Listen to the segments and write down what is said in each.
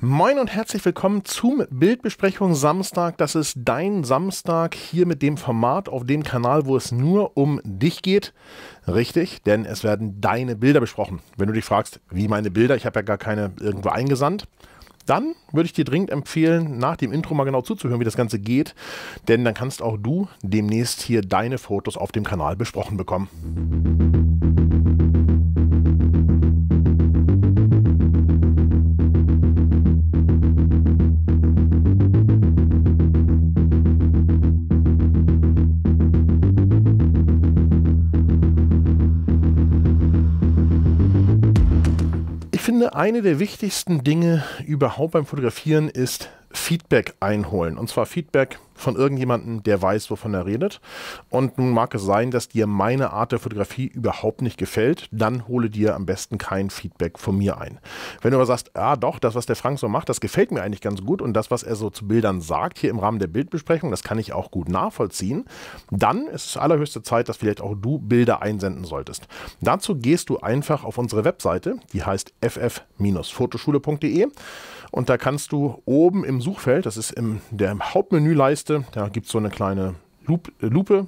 Moin und herzlich willkommen zum Bildbesprechung Samstag. Das ist dein Samstag hier mit dem Format auf dem Kanal, wo es nur um dich geht. Richtig, denn es werden deine Bilder besprochen. Wenn du dich fragst, wie meine Bilder, ich habe ja gar keine irgendwo eingesandt, dann würde ich dir dringend empfehlen, nach dem Intro mal genau zuzuhören, wie das Ganze geht. Denn dann kannst auch du demnächst hier deine Fotos auf dem Kanal besprochen bekommen. Musik finde, eine der wichtigsten Dinge überhaupt beim Fotografieren ist Feedback einholen. Und zwar Feedback von irgendjemandem, der weiß, wovon er redet. Und nun mag es sein, dass dir meine Art der Fotografie überhaupt nicht gefällt, dann hole dir am besten kein Feedback von mir ein. Wenn du aber sagst, ah doch, das, was der Frank so macht, das gefällt mir eigentlich ganz gut und das, was er so zu Bildern sagt, hier im Rahmen der Bildbesprechung, das kann ich auch gut nachvollziehen, dann ist es allerhöchste Zeit, dass vielleicht auch du Bilder einsenden solltest. Dazu gehst du einfach auf unsere Webseite, die heißt ff-fotoschule.de und da kannst du oben im Suchfeld, das ist in der Hauptmenüleiste, Leiste. Da gibt es so eine kleine äh, Lupe,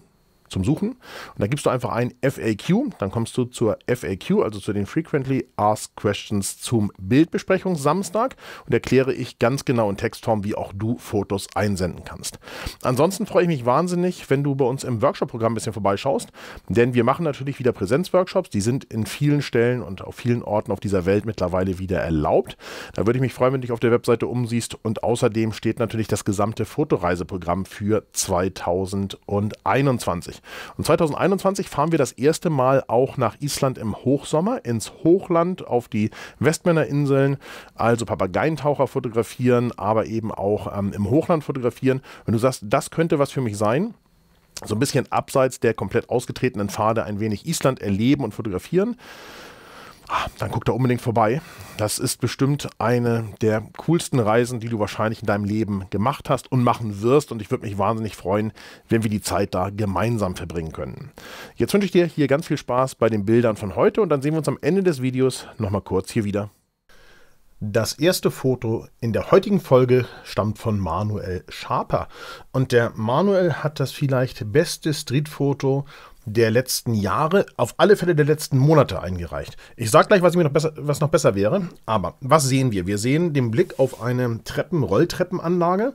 zum Suchen. Und da gibst du einfach ein FAQ, dann kommst du zur FAQ, also zu den Frequently Asked Questions zum Bildbesprechung Samstag und erkläre ich ganz genau in Textform, wie auch du Fotos einsenden kannst. Ansonsten freue ich mich wahnsinnig, wenn du bei uns im Workshop-Programm ein bisschen vorbeischaust, denn wir machen natürlich wieder Präsenzworkshops, die sind in vielen Stellen und auf vielen Orten auf dieser Welt mittlerweile wieder erlaubt. Da würde ich mich freuen, wenn du dich auf der Webseite umsiehst und außerdem steht natürlich das gesamte Fotoreiseprogramm für 2021. Und 2021 fahren wir das erste Mal auch nach Island im Hochsommer, ins Hochland, auf die Westmännerinseln, also Papageientaucher fotografieren, aber eben auch ähm, im Hochland fotografieren. Wenn du sagst, das könnte was für mich sein, so ein bisschen abseits der komplett ausgetretenen Pfade ein wenig Island erleben und fotografieren Ah, dann guck da unbedingt vorbei. Das ist bestimmt eine der coolsten Reisen, die du wahrscheinlich in deinem Leben gemacht hast und machen wirst. Und ich würde mich wahnsinnig freuen, wenn wir die Zeit da gemeinsam verbringen können. Jetzt wünsche ich dir hier ganz viel Spaß bei den Bildern von heute und dann sehen wir uns am Ende des Videos nochmal kurz hier wieder. Das erste Foto in der heutigen Folge stammt von Manuel Schaper. Und der Manuel hat das vielleicht beste Streetfoto der letzten Jahre, auf alle Fälle der letzten Monate eingereicht. Ich sage gleich, was noch, besser, was, noch besser, wäre, aber was sehen wir? Wir sehen den Blick auf eine Treppen, Rolltreppenanlage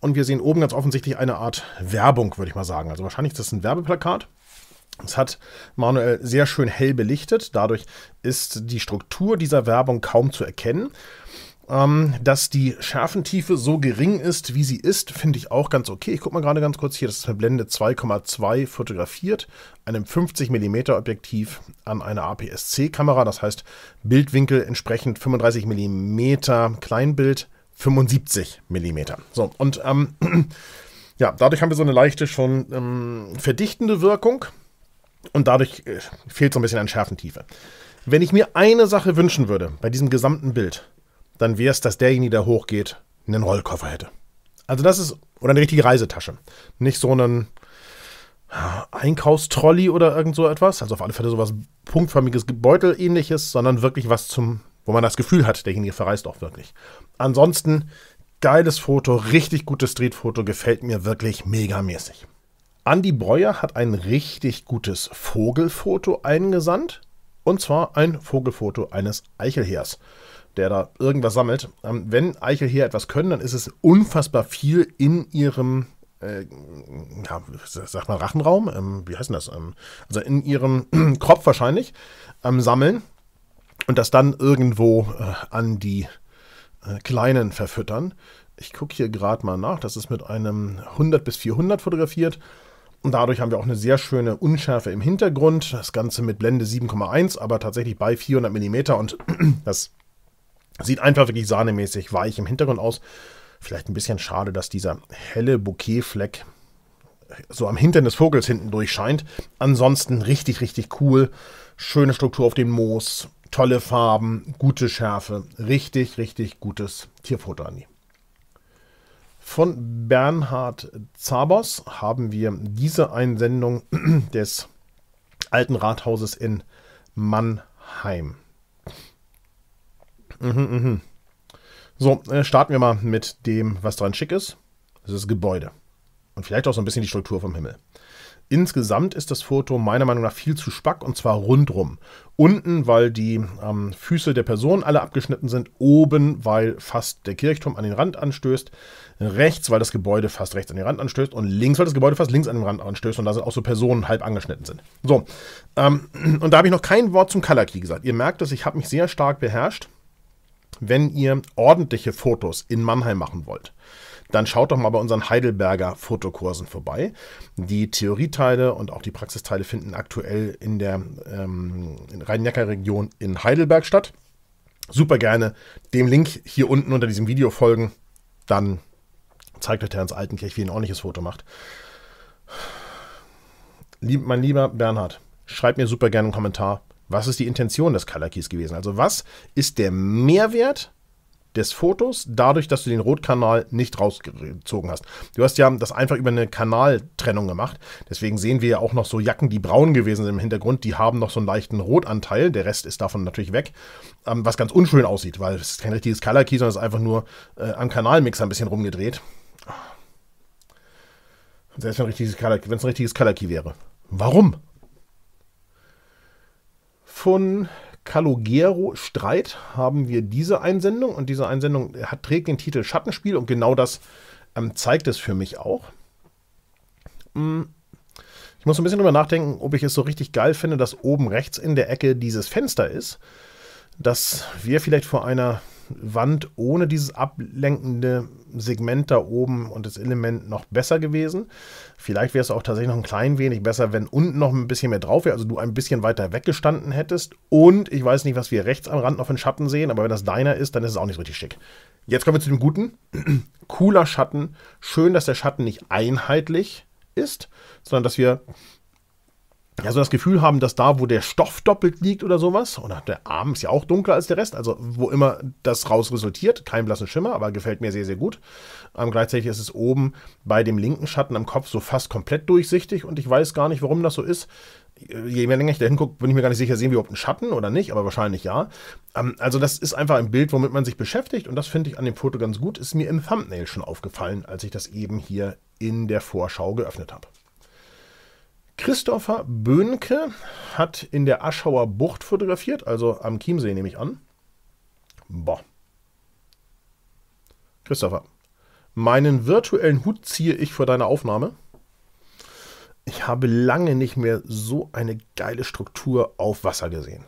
und wir sehen oben ganz offensichtlich eine Art Werbung, würde ich mal sagen. Also wahrscheinlich ist das ein Werbeplakat. Es hat Manuel sehr schön hell belichtet, dadurch ist die Struktur dieser Werbung kaum zu erkennen. Ähm, dass die Schärfentiefe so gering ist, wie sie ist, finde ich auch ganz okay. Ich gucke mal gerade ganz kurz hier, das ist eine Blende 2,2 fotografiert, einem 50 mm Objektiv an einer APS-C-Kamera, das heißt Bildwinkel entsprechend 35 mm Kleinbild, 75 mm. So, und ähm, ja, dadurch haben wir so eine leichte, schon ähm, verdichtende Wirkung und dadurch äh, fehlt so ein bisschen an Schärfentiefe. Wenn ich mir eine Sache wünschen würde bei diesem gesamten Bild, dann wäre es, dass derjenige, der hochgeht, einen Rollkoffer hätte. Also das ist, oder eine richtige Reisetasche. Nicht so einen Einkaufstrolley oder irgend so etwas. Also auf alle Fälle sowas punktförmiges Beutel ähnliches, sondern wirklich was zum, wo man das Gefühl hat, derjenige verreist auch wirklich. Ansonsten geiles Foto, richtig gutes Streetfoto, gefällt mir wirklich megamäßig. Andy Breuer hat ein richtig gutes Vogelfoto eingesandt. Und zwar ein Vogelfoto eines Eichelheers, der da irgendwas sammelt. Ähm, wenn Eichelheer etwas können, dann ist es unfassbar viel in ihrem, äh, ja, sag mal Rachenraum, ähm, wie heißt denn das? Ähm, also in ihrem Kopf wahrscheinlich, ähm, sammeln und das dann irgendwo äh, an die äh, Kleinen verfüttern. Ich gucke hier gerade mal nach, das ist mit einem 100 bis 400 fotografiert. Und dadurch haben wir auch eine sehr schöne Unschärfe im Hintergrund. Das Ganze mit Blende 7,1, aber tatsächlich bei 400 mm. Und das sieht einfach wirklich sahnemäßig weich im Hintergrund aus. Vielleicht ein bisschen schade, dass dieser helle Bouquetfleck so am Hintern des Vogels hinten durchscheint. Ansonsten richtig, richtig cool. Schöne Struktur auf dem Moos, tolle Farben, gute Schärfe. Richtig, richtig gutes Tierfoto, Andi. Von Bernhard Zabos haben wir diese Einsendung des alten Rathauses in Mannheim. Mhm, mh. So, äh, starten wir mal mit dem, was dran schick ist. Das ist das Gebäude. Und vielleicht auch so ein bisschen die Struktur vom Himmel. Insgesamt ist das Foto meiner Meinung nach viel zu spack und zwar rundrum. Unten, weil die ähm, Füße der Person alle abgeschnitten sind. Oben, weil fast der Kirchturm an den Rand anstößt. Rechts, weil das Gebäude fast rechts an den Rand anstößt. Und links, weil das Gebäude fast links an den Rand anstößt. Und da sind auch so Personen halb angeschnitten sind. So, ähm, und da habe ich noch kein Wort zum Color Key gesagt. Ihr merkt es, ich habe mich sehr stark beherrscht wenn ihr ordentliche Fotos in Mannheim machen wollt, dann schaut doch mal bei unseren Heidelberger Fotokursen vorbei. Die Theorieteile und auch die Praxisteile finden aktuell in der ähm, Rhein-Neckar-Region in Heidelberg statt. Super gerne dem Link hier unten unter diesem Video folgen. Dann zeigt euch der Hans Altenkirch, wie ein ordentliches Foto macht. Lieb, mein lieber Bernhard, schreibt mir super gerne einen Kommentar. Was ist die Intention des Color Keys gewesen? Also was ist der Mehrwert des Fotos, dadurch, dass du den Rotkanal nicht rausgezogen hast. Du hast ja das einfach über eine Kanaltrennung gemacht. Deswegen sehen wir ja auch noch so Jacken, die braun gewesen sind im Hintergrund. Die haben noch so einen leichten Rotanteil. Der Rest ist davon natürlich weg. Ähm, was ganz unschön aussieht, weil es ist kein richtiges Color Key, sondern es ist einfach nur äh, am Kanalmixer ein bisschen rumgedreht. Selbst wenn, es ein richtiges Color Key wäre. Warum? von Calogero Streit haben wir diese Einsendung und diese Einsendung äh, hat, trägt den Titel Schattenspiel und genau das ähm, zeigt es für mich auch. Mm, ich muss ein bisschen drüber nachdenken, ob ich es so richtig geil finde, dass oben rechts in der Ecke dieses Fenster ist, dass wir vielleicht vor einer Wand ohne dieses ablenkende Segment da oben und das Element noch besser gewesen. Vielleicht wäre es auch tatsächlich noch ein klein wenig besser, wenn unten noch ein bisschen mehr drauf wäre, also du ein bisschen weiter weggestanden hättest. Und ich weiß nicht, was wir rechts am Rand noch für einen Schatten sehen, aber wenn das deiner ist, dann ist es auch nicht so richtig schick. Jetzt kommen wir zu dem Guten. Cooler Schatten. Schön, dass der Schatten nicht einheitlich ist, sondern dass wir ja, so das Gefühl haben, dass da, wo der Stoff doppelt liegt oder sowas, oder der Arm ist ja auch dunkler als der Rest, also wo immer das raus resultiert, kein blassen Schimmer, aber gefällt mir sehr, sehr gut. Ähm, gleichzeitig ist es oben bei dem linken Schatten am Kopf so fast komplett durchsichtig und ich weiß gar nicht, warum das so ist. Je mehr länger ich da hingucke, bin ich mir gar nicht sicher, sehen wir überhaupt einen Schatten oder nicht, aber wahrscheinlich ja. Ähm, also das ist einfach ein Bild, womit man sich beschäftigt und das finde ich an dem Foto ganz gut. Ist mir im Thumbnail schon aufgefallen, als ich das eben hier in der Vorschau geöffnet habe. Christopher Böhnke hat in der Aschauer Bucht fotografiert, also am Chiemsee nehme ich an. Boah. Christopher, meinen virtuellen Hut ziehe ich vor deiner Aufnahme. Ich habe lange nicht mehr so eine geile Struktur auf Wasser gesehen.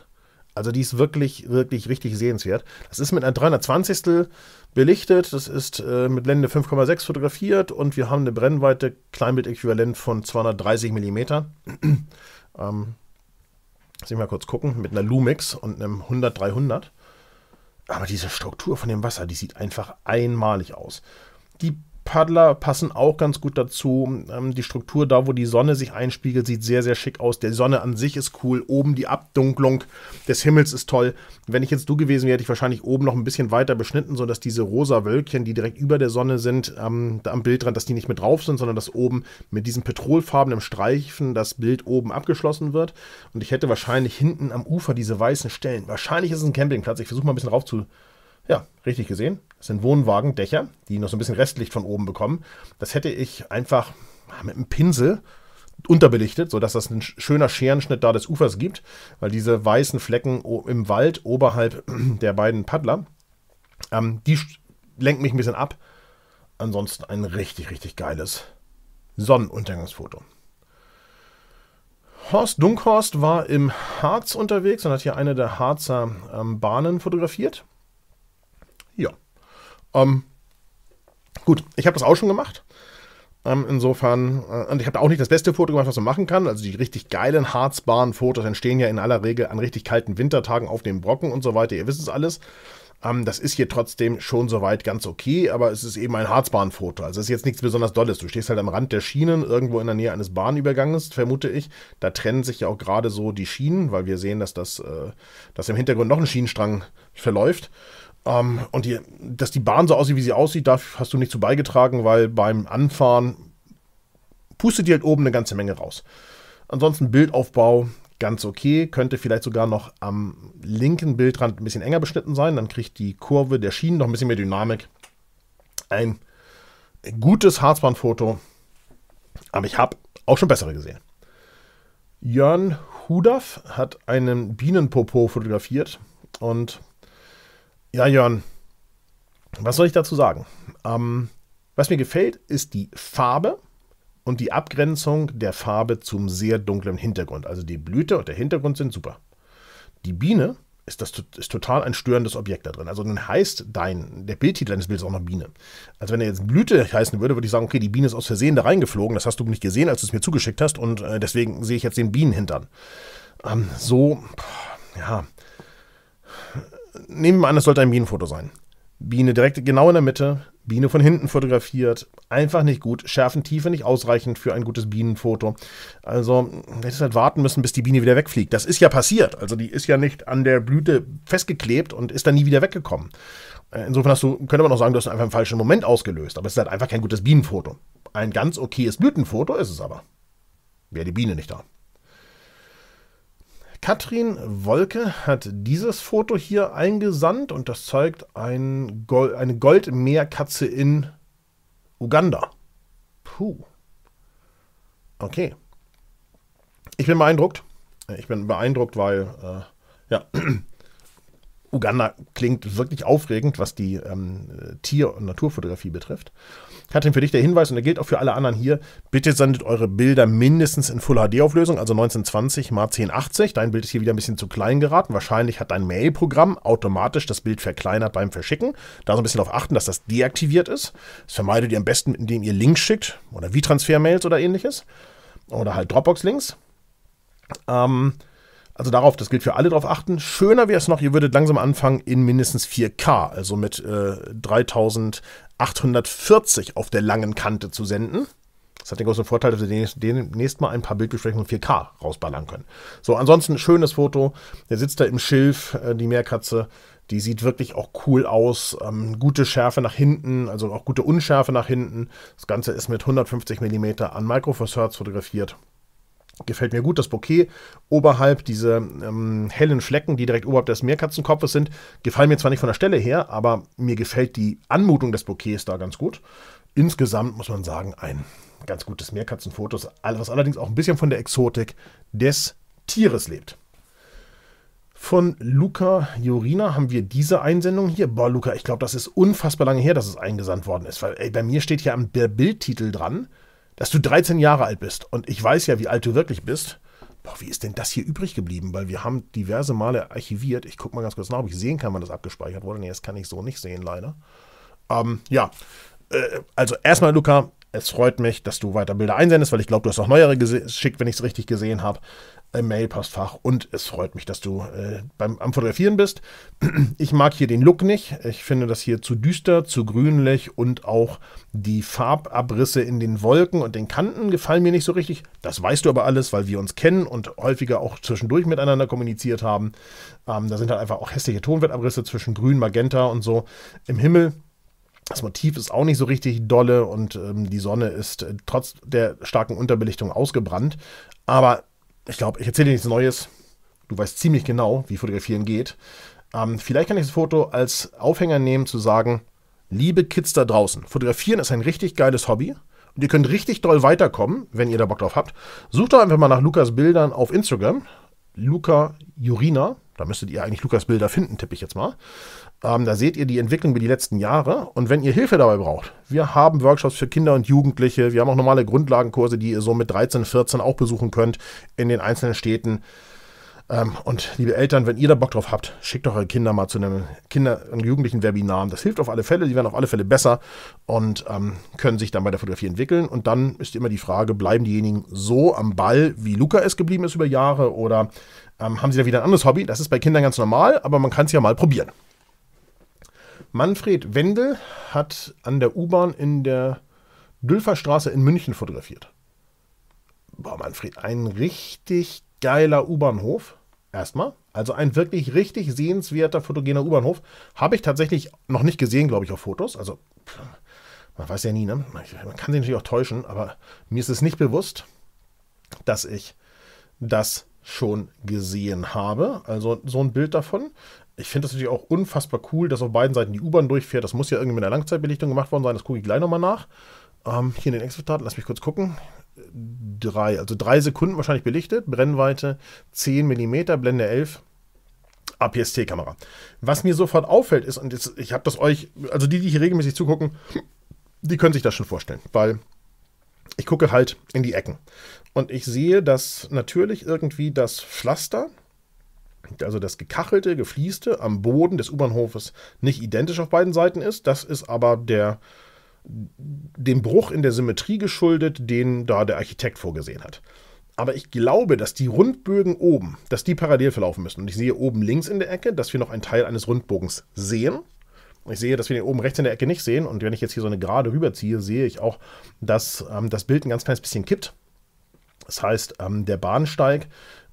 Also die ist wirklich, wirklich richtig sehenswert. Das ist mit einem 320. belichtet, das ist äh, mit Blende 5,6 fotografiert und wir haben eine Brennweite Kleinbildäquivalent von 230 mm. ähm, muss ich mal kurz gucken, mit einer Lumix und einem 100-300. Aber diese Struktur von dem Wasser, die sieht einfach einmalig aus. Die Paddler passen auch ganz gut dazu. Ähm, die Struktur da, wo die Sonne sich einspiegelt, sieht sehr, sehr schick aus. Der Sonne an sich ist cool. Oben die Abdunklung des Himmels ist toll. Wenn ich jetzt du gewesen wäre, hätte ich wahrscheinlich oben noch ein bisschen weiter beschnitten, sodass diese rosa Wölkchen, die direkt über der Sonne sind, ähm, da am Bildrand, dass die nicht mit drauf sind, sondern dass oben mit diesem petrolfarbenen Streifen das Bild oben abgeschlossen wird. Und ich hätte wahrscheinlich hinten am Ufer diese weißen Stellen. Wahrscheinlich ist es ein Campingplatz. Ich versuche mal ein bisschen drauf zu ja, richtig gesehen. Das sind Wohnwagendächer, die noch so ein bisschen Restlicht von oben bekommen. Das hätte ich einfach mit einem Pinsel unterbelichtet, sodass das ein schöner Scherenschnitt da des Ufers gibt, weil diese weißen Flecken im Wald oberhalb der beiden Paddler, ähm, die lenken mich ein bisschen ab. Ansonsten ein richtig, richtig geiles Sonnenuntergangsfoto. Horst Dunkhorst war im Harz unterwegs und hat hier eine der Harzer ähm, Bahnen fotografiert. Ja. Ähm, gut, ich habe das auch schon gemacht. Ähm, insofern, äh, und ich habe auch nicht das beste Foto gemacht, was man machen kann. Also die richtig geilen, harzbaren Fotos entstehen ja in aller Regel an richtig kalten Wintertagen auf den Brocken und so weiter. Ihr wisst es alles. Ähm, das ist hier trotzdem schon soweit ganz okay, aber es ist eben ein Harzbahnfoto. Also es ist jetzt nichts besonders Dolles. Du stehst halt am Rand der Schienen, irgendwo in der Nähe eines Bahnüberganges, vermute ich. Da trennen sich ja auch gerade so die Schienen, weil wir sehen, dass das, äh, dass im Hintergrund noch ein Schienenstrang verläuft. Ähm, und die, dass die Bahn so aussieht, wie sie aussieht, da hast du nicht zu beigetragen, weil beim Anfahren pustet die halt oben eine ganze Menge raus. Ansonsten Bildaufbau ganz okay, könnte vielleicht sogar noch am linken Bildrand ein bisschen enger beschnitten sein, dann kriegt die Kurve der Schienen noch ein bisschen mehr Dynamik. Ein gutes Harzbahnfoto, aber ich habe auch schon bessere gesehen. Jörn Hudaf hat einen Bienenpopo fotografiert und ja, Jörn, was soll ich dazu sagen? Ähm, was mir gefällt, ist die Farbe und die Abgrenzung der Farbe zum sehr dunklen Hintergrund. Also die Blüte und der Hintergrund sind super. Die Biene ist, das, ist total ein störendes Objekt da drin. Also dann heißt dein, der Bildtitel deines Bildes auch noch Biene. Also wenn er jetzt Blüte heißen würde, würde ich sagen, okay, die Biene ist aus Versehen da reingeflogen. Das hast du nicht gesehen, als du es mir zugeschickt hast und äh, deswegen sehe ich jetzt den Bienenhintern. Ähm, so, ja, nehmen wir an, es sollte ein Bienenfoto sein. Biene direkt genau in der Mitte, Biene von hinten fotografiert, einfach nicht gut, Schärfentiefe nicht ausreichend für ein gutes Bienenfoto. Also hättest halt warten müssen, bis die Biene wieder wegfliegt. Das ist ja passiert, also die ist ja nicht an der Blüte festgeklebt und ist dann nie wieder weggekommen. Äh, insofern hast du, könnte man auch sagen, du hast einfach einen falschen Moment ausgelöst, aber es ist halt einfach kein gutes Bienenfoto. Ein ganz okayes Blütenfoto ist es aber. Wäre die Biene nicht da. Katrin Wolke hat dieses Foto hier eingesandt und das zeigt ein Gold, eine Goldmeerkatze in Uganda. Puh. Okay. Ich bin beeindruckt. Ich bin beeindruckt, weil, äh, ja, Uganda klingt wirklich aufregend, was die ähm, Tier- und Naturfotografie betrifft. Katrin, für dich der Hinweis, und der gilt auch für alle anderen hier, bitte sendet eure Bilder mindestens in Full-HD-Auflösung, also 1920 x 1080. Dein Bild ist hier wieder ein bisschen zu klein geraten. Wahrscheinlich hat dein Mail-Programm automatisch das Bild verkleinert beim Verschicken. Da so ein bisschen darauf achten, dass das deaktiviert ist. Das vermeidet ihr am besten, indem ihr Links schickt oder wie Transfer-Mails oder ähnliches. Oder halt Dropbox-Links. Ähm, also darauf, das gilt für alle, darauf achten. Schöner wäre es noch, ihr würdet langsam anfangen in mindestens 4K, also mit äh, 3840 auf der langen Kante zu senden. Das hat den großen Vorteil, dass wir demnächst mal ein paar Bildbesprechungen in 4K rausballern können. So, ansonsten schönes Foto. Der sitzt da im Schilf, äh, die Meerkatze. Die sieht wirklich auch cool aus. Ähm, gute Schärfe nach hinten, also auch gute Unschärfe nach hinten. Das Ganze ist mit 150 mm an Micro fotografiert. Gefällt mir gut. Das Bouquet oberhalb, diese ähm, hellen Flecken, die direkt oberhalb des Meerkatzenkopfes sind, gefallen mir zwar nicht von der Stelle her, aber mir gefällt die Anmutung des Bouquets da ganz gut. Insgesamt muss man sagen, ein ganz gutes Meerkatzenfoto, was allerdings auch ein bisschen von der Exotik des Tieres lebt. Von Luca Jorina haben wir diese Einsendung hier. Boah, Luca, ich glaube, das ist unfassbar lange her, dass es eingesandt worden ist, weil ey, bei mir steht hier der Bildtitel dran dass du 13 Jahre alt bist. Und ich weiß ja, wie alt du wirklich bist. Boah, wie ist denn das hier übrig geblieben? Weil wir haben diverse Male archiviert. Ich gucke mal ganz kurz nach, ob ich sehen kann, wann das abgespeichert wurde. Nee, das kann ich so nicht sehen, leider. Ähm, ja, äh, also erstmal, Luca, es freut mich, dass du weiter Bilder einsendest, weil ich glaube, du hast auch neuere geschickt, wenn ich es richtig gesehen habe, im äh, Mailpostfach. Und es freut mich, dass du äh, beim, am Fotografieren bist. Ich mag hier den Look nicht. Ich finde das hier zu düster, zu grünlich und auch die Farbabrisse in den Wolken und den Kanten gefallen mir nicht so richtig. Das weißt du aber alles, weil wir uns kennen und häufiger auch zwischendurch miteinander kommuniziert haben. Ähm, da sind halt einfach auch hässliche Tonwertabrisse zwischen grün, magenta und so im Himmel. Das Motiv ist auch nicht so richtig dolle und ähm, die Sonne ist äh, trotz der starken Unterbelichtung ausgebrannt. Aber ich glaube, ich erzähle dir nichts Neues. Du weißt ziemlich genau, wie Fotografieren geht. Ähm, vielleicht kann ich das Foto als Aufhänger nehmen, zu sagen: Liebe Kids da draußen, Fotografieren ist ein richtig geiles Hobby und ihr könnt richtig doll weiterkommen, wenn ihr da Bock drauf habt. Sucht doch einfach mal nach Lukas Bildern auf Instagram. Luca Jurina, da müsstet ihr eigentlich Lukas Bilder finden, tippe ich jetzt mal. Ähm, da seht ihr die Entwicklung über die letzten Jahre. Und wenn ihr Hilfe dabei braucht, wir haben Workshops für Kinder und Jugendliche, wir haben auch normale Grundlagenkurse, die ihr so mit 13, 14 auch besuchen könnt in den einzelnen Städten. Ähm, und liebe Eltern, wenn ihr da Bock drauf habt, schickt doch eure Kinder mal zu einem Kinder- und jugendlichen Webinar. Das hilft auf alle Fälle, die werden auf alle Fälle besser und ähm, können sich dann bei der Fotografie entwickeln. Und dann ist immer die Frage, bleiben diejenigen so am Ball, wie Luca es geblieben ist über Jahre oder ähm, haben sie da wieder ein anderes Hobby? Das ist bei Kindern ganz normal, aber man kann es ja mal probieren. Manfred Wendel hat an der U-Bahn in der Dülferstraße in München fotografiert. Boah, Manfred, ein richtig geiler U-Bahnhof. Erstmal. Also ein wirklich richtig sehenswerter fotogener U-Bahnhof. Habe ich tatsächlich noch nicht gesehen, glaube ich, auf Fotos. Also, man weiß ja nie, ne? Man kann sich natürlich auch täuschen, aber mir ist es nicht bewusst, dass ich das schon gesehen habe. Also so ein Bild davon. Ich finde das natürlich auch unfassbar cool, dass auf beiden Seiten die U-Bahn durchfährt. Das muss ja irgendwie mit einer Langzeitbelichtung gemacht worden sein. Das gucke ich gleich nochmal nach. Ähm, hier in den Expertaten, lass mich kurz gucken. 3, also 3 Sekunden wahrscheinlich belichtet, Brennweite 10 mm, Blende 11. APS-C-Kamera. Was mir sofort auffällt ist, und jetzt, ich habe das euch, also die, die hier regelmäßig zugucken, die können sich das schon vorstellen, weil ich gucke halt in die Ecken. Und ich sehe, dass natürlich irgendwie das Pflaster, also das gekachelte, geflieste am Boden des U-Bahnhofes nicht identisch auf beiden Seiten ist. Das ist aber der dem Bruch in der Symmetrie geschuldet, den da der Architekt vorgesehen hat. Aber ich glaube, dass die Rundbögen oben, dass die parallel verlaufen müssen. Und ich sehe oben links in der Ecke, dass wir noch einen Teil eines Rundbogens sehen. Ich sehe, dass wir den oben rechts in der Ecke nicht sehen. Und wenn ich jetzt hier so eine Gerade rüberziehe, sehe ich auch, dass ähm, das Bild ein ganz kleines bisschen kippt. Das heißt, ähm, der Bahnsteig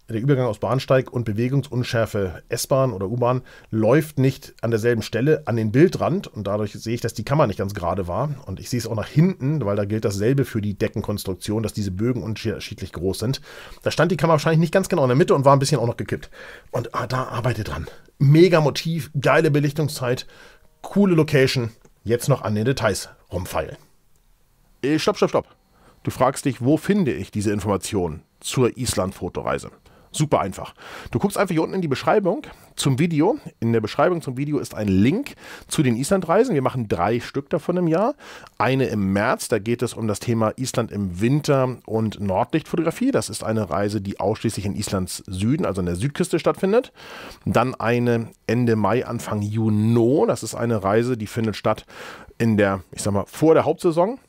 der Übergang aus Bahnsteig und bewegungsunschärfe S-Bahn oder U-Bahn läuft nicht an derselben Stelle an den Bildrand und dadurch sehe ich, dass die Kammer nicht ganz gerade war und ich sehe es auch nach hinten, weil da gilt dasselbe für die Deckenkonstruktion, dass diese Bögen unterschiedlich groß sind. Da stand die Kammer wahrscheinlich nicht ganz genau in der Mitte und war ein bisschen auch noch gekippt. Und ah, da arbeite dran. Mega Motiv, geile Belichtungszeit, coole Location. Jetzt noch an den Details rumfeilen. Äh, stopp, stopp, stopp. Du fragst dich, wo finde ich diese Informationen zur Island-Fotoreise? Super einfach. Du guckst einfach hier unten in die Beschreibung zum Video. In der Beschreibung zum Video ist ein Link zu den Islandreisen. Wir machen drei Stück davon im Jahr. Eine im März, da geht es um das Thema Island im Winter und Nordlichtfotografie. Das ist eine Reise, die ausschließlich in Islands Süden, also an der Südküste stattfindet. Dann eine Ende Mai, Anfang Juni. Das ist eine Reise, die findet statt in der, ich sag mal, vor der Hauptsaison.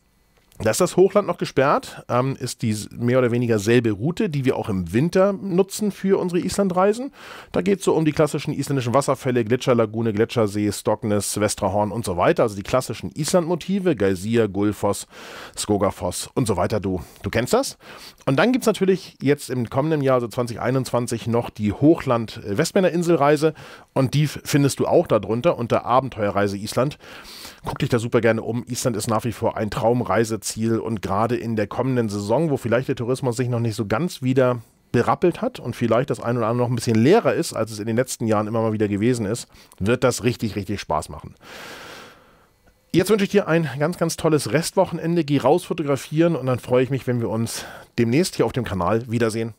Da ist das Hochland noch gesperrt, ähm, ist die mehr oder weniger selbe Route, die wir auch im Winter nutzen für unsere Islandreisen. Da geht es so um die klassischen isländischen Wasserfälle, Gletscherlagune, Gletschersee, Stockness, Westrahorn und so weiter. Also die klassischen Islandmotive, Geysir, Gullfoss, Skogafoss und so weiter. Du, du kennst das. Und dann gibt es natürlich jetzt im kommenden Jahr, also 2021, noch die Hochland-Westmänner Inselreise und die findest du auch darunter unter Abenteuerreise Island. Guck dich da super gerne um. Island ist nach wie vor ein Traumreise Ziel und gerade in der kommenden Saison, wo vielleicht der Tourismus sich noch nicht so ganz wieder berappelt hat und vielleicht das ein oder andere noch ein bisschen leerer ist, als es in den letzten Jahren immer mal wieder gewesen ist, wird das richtig, richtig Spaß machen. Jetzt wünsche ich dir ein ganz, ganz tolles Restwochenende. Geh raus fotografieren und dann freue ich mich, wenn wir uns demnächst hier auf dem Kanal wiedersehen.